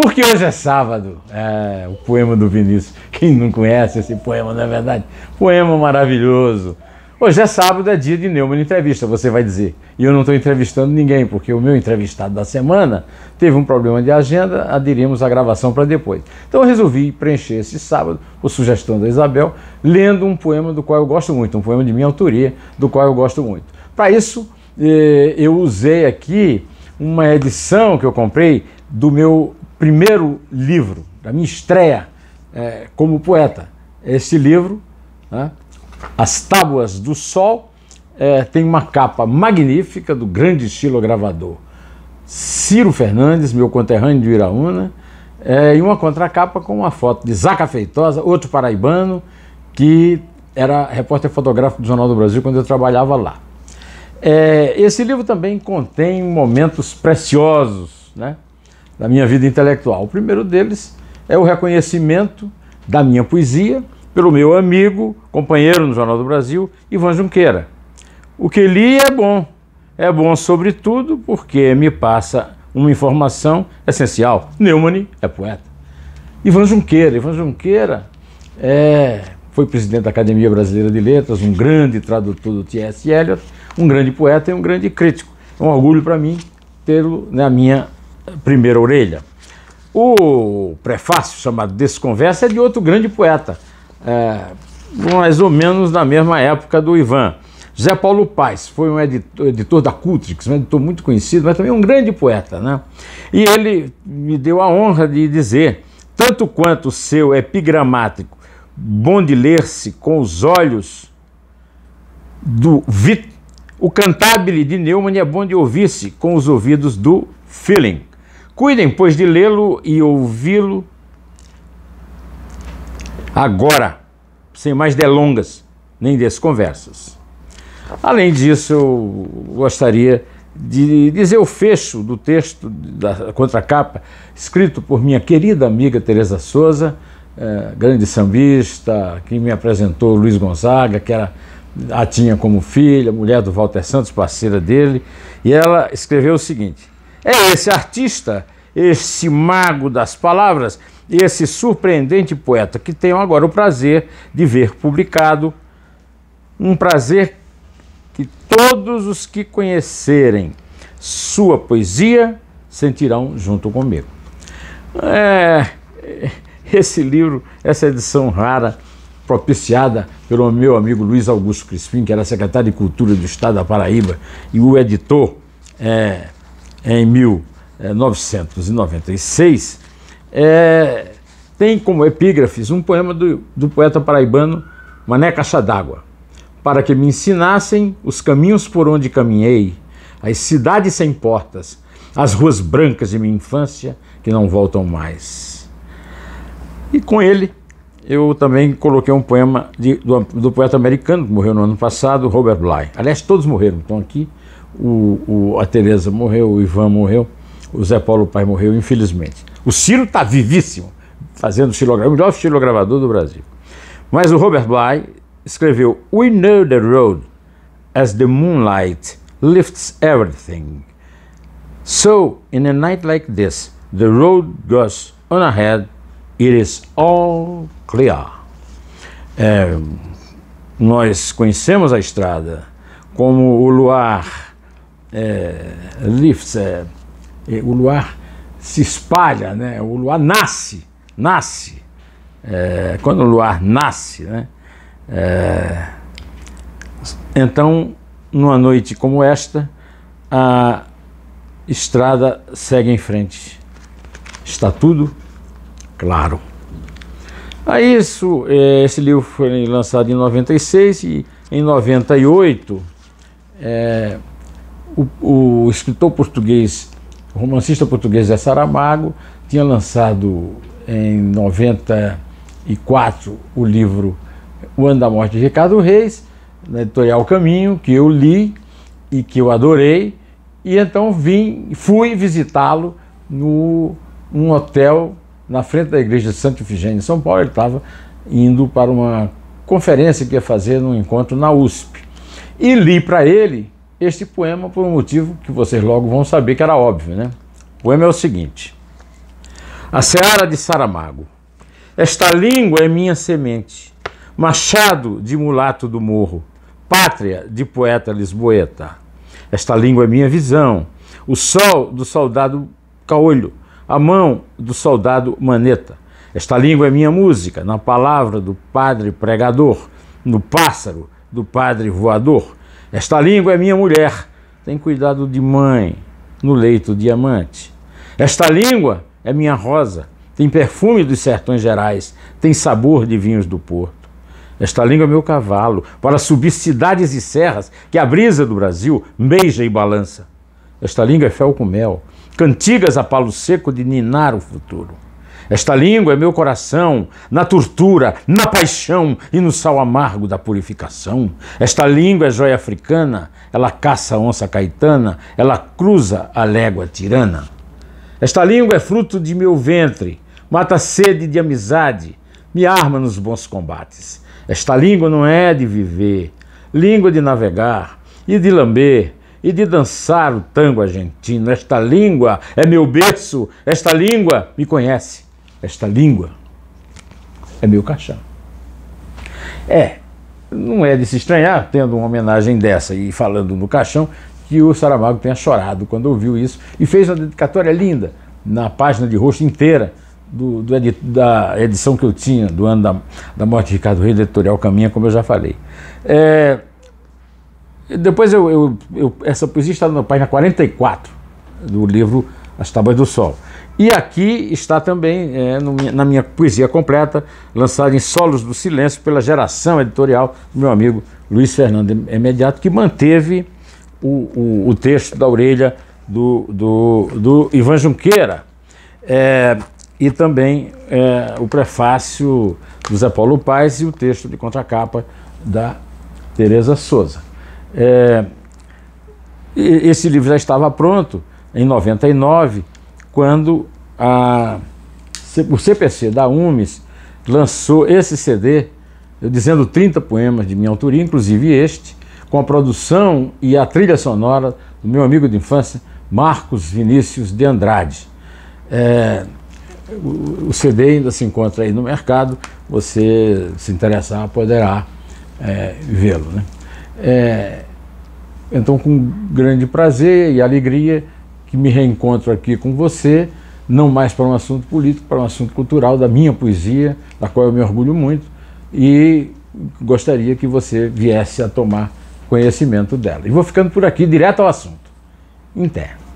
Porque hoje é sábado, é, o poema do Vinícius. Quem não conhece esse poema, não é verdade? Poema maravilhoso. Hoje é sábado, é dia de Neumann Entrevista, você vai dizer. E eu não estou entrevistando ninguém, porque o meu entrevistado da semana teve um problema de agenda, aderimos a gravação para depois. Então eu resolvi preencher esse sábado, por sugestão da Isabel, lendo um poema do qual eu gosto muito, um poema de minha autoria, do qual eu gosto muito. Para isso, eh, eu usei aqui uma edição que eu comprei do meu primeiro livro, da minha estreia é, como poeta. Esse livro, né, As Tábuas do Sol, é, tem uma capa magnífica do grande estilo gravador Ciro Fernandes, meu conterrâneo de Iraúna, é, e uma contracapa com uma foto de Zaca Feitosa, outro paraibano, que era repórter fotográfico do Jornal do Brasil quando eu trabalhava lá. É, esse livro também contém momentos preciosos, né? da minha vida intelectual. O primeiro deles é o reconhecimento da minha poesia pelo meu amigo, companheiro no Jornal do Brasil, Ivan Junqueira. O que li é bom, é bom sobretudo porque me passa uma informação essencial. Neumann é poeta. Ivan Junqueira, Ivan Junqueira é, foi presidente da Academia Brasileira de Letras, um grande tradutor do T.S. Eliot, um grande poeta e um grande crítico. É um orgulho para mim tê-lo na minha primeira orelha. O prefácio chamado Desconversa é de outro grande poeta, é, mais ou menos na mesma época do Ivan. José Paulo Paes foi um editor, editor da Cultrix, um editor muito conhecido, mas também um grande poeta. Né? E ele me deu a honra de dizer, tanto quanto o seu epigramático, bom de ler-se com os olhos do Vit, o cantabile de Neumann é bom de ouvir-se com os ouvidos do feeling. Cuidem, pois, de lê-lo e ouvi-lo agora, sem mais delongas nem desconversas. Além disso, eu gostaria de dizer o fecho do texto da contracapa, escrito por minha querida amiga Teresa Souza, eh, grande sambista, que me apresentou Luiz Gonzaga, que era, a tinha como filha, mulher do Walter Santos, parceira dele, e ela escreveu o seguinte: é esse artista, esse mago das palavras, esse surpreendente poeta que tenho agora o prazer de ver publicado, um prazer que todos os que conhecerem sua poesia sentirão junto comigo. É, esse livro, essa edição rara, propiciada pelo meu amigo Luiz Augusto Crispim, que era secretário de Cultura do Estado da Paraíba, e o editor é, em 1996, é, eh, eh, tem como epígrafes um poema do, do poeta paraibano Mané Caixa d'Água. Para que me ensinassem os caminhos por onde caminhei, as cidades sem portas, as ruas brancas de minha infância que não voltam mais. E com ele, eu também coloquei um poema de, do, do, poeta americano que morreu no ano passado, Robert Bly. Aliás, todos morreram, estão aqui o, o, a Tereza morreu, o Ivan morreu, o Zé Paulo Pai morreu, infelizmente. O Ciro está vivíssimo, fazendo o melhor estilogravador do Brasil. Mas o Robert Bly escreveu We know the road as the moonlight lifts everything. So, in a night like this, the road goes on ahead, it is all clear. É, nós conhecemos a estrada como o luar é, lifts, é, é, o luar se espalha, né? o luar nasce, nasce. É, quando o luar nasce, né? É, então, numa noite como esta, a estrada segue em frente. Está tudo claro. a isso, é, esse livro foi lançado em 96 e em 98 é, o, o escritor português, o romancista português é Saramago, tinha lançado em 94 o livro O Ano da Morte de Ricardo Reis, na editorial Caminho, que eu li e que eu adorei, e então vim, fui visitá-lo no um hotel na frente da igreja de Santo Ifigênia, em São Paulo, ele estava indo para uma conferência que ia fazer num encontro na USP. E li para ele este poema por um motivo que vocês logo vão saber que era óbvio, né? O poema é o seguinte: A seara de Saramago. Esta língua é minha semente, machado de mulato do morro, pátria de poeta lisboeta. Esta língua é minha visão, o sol do soldado caolho, a mão do soldado maneta. Esta língua é minha música, na palavra do padre pregador, no pássaro do padre voador. Esta língua é minha mulher, tem cuidado de mãe no leito diamante. Esta língua é minha rosa, tem perfume dos sertões gerais, tem sabor de vinhos do porto. Esta língua é meu cavalo, para subir cidades e serras que a brisa do Brasil beija e balança. Esta língua é fel com mel, cantigas a palo seco de ninar o futuro. Esta língua é meu coração, na tortura, na paixão e no sal amargo da purificação. Esta língua é joia africana, ela caça a onça caetana, ela cruza a légua tirana. Esta língua é fruto de meu ventre, mata a sede de amizade, me arma nos bons combates. Esta língua não é de viver, língua de navegar e de lamber e de dançar o tango argentino. Esta língua é meu berço, esta língua me conhece esta língua é meu caixão. É, não é de se estranhar, tendo uma homenagem dessa e falando no caixão, que o Saramago tenha chorado quando ouviu isso e fez uma dedicatória linda na página de rosto inteira do, do da edição que eu tinha do ano da, da morte de Ricardo Reis, editorial Caminha, como eu já falei. É, depois eu, eu, eu, essa poesia está na página 44 do livro As Tábuas do Sol. E aqui está também é, no, na minha poesia completa, lançada em Solos do Silêncio pela geração editorial do meu amigo Luiz Fernando Imediato, que manteve o, o, o texto da orelha do, do, do Ivan Junqueira. É, e também é, o prefácio do Zé Paulo Paes e o texto de contracapa da Teresa Souza. É, esse livro já estava pronto em 99 quando a, o CPC da UMES lançou esse CD, dizendo 30 poemas de minha autoria, inclusive este, com a produção e a trilha sonora do meu amigo de infância, Marcos Vinícius de Andrade. É, o, o CD ainda se encontra aí no mercado, você se interessar poderá é, vê-lo. Né? É, então, com grande prazer e alegria, que me reencontro aqui com você, não mais para um assunto político, para um assunto cultural da minha poesia, da qual eu me orgulho muito, e gostaria que você viesse a tomar conhecimento dela. E vou ficando por aqui, direto ao assunto. Interno.